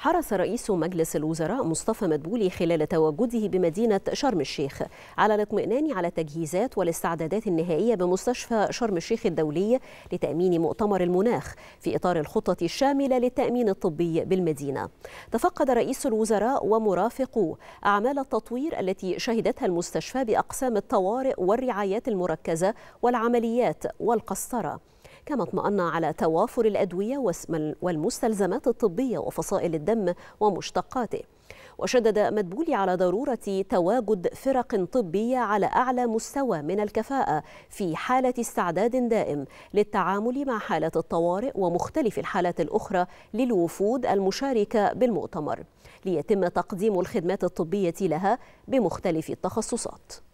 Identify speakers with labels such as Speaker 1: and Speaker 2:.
Speaker 1: حرص رئيس مجلس الوزراء مصطفى مدبولي خلال تواجده بمدينة شرم الشيخ على الاطمئنان على التجهيزات والاستعدادات النهائية بمستشفى شرم الشيخ الدولي لتأمين مؤتمر المناخ في إطار الخطة الشاملة للتأمين الطبي بالمدينة تفقد رئيس الوزراء ومرافقوه أعمال التطوير التي شهدتها المستشفى بأقسام الطوارئ والرعايات المركزة والعمليات والقسطرة كما اطمأن على توافر الأدوية والمستلزمات الطبية وفصائل الدم ومشتقاته وشدد مدبولي على ضرورة تواجد فرق طبية على أعلى مستوى من الكفاءة في حالة استعداد دائم للتعامل مع حالة الطوارئ ومختلف الحالات الأخرى للوفود المشاركة بالمؤتمر ليتم تقديم الخدمات الطبية لها بمختلف التخصصات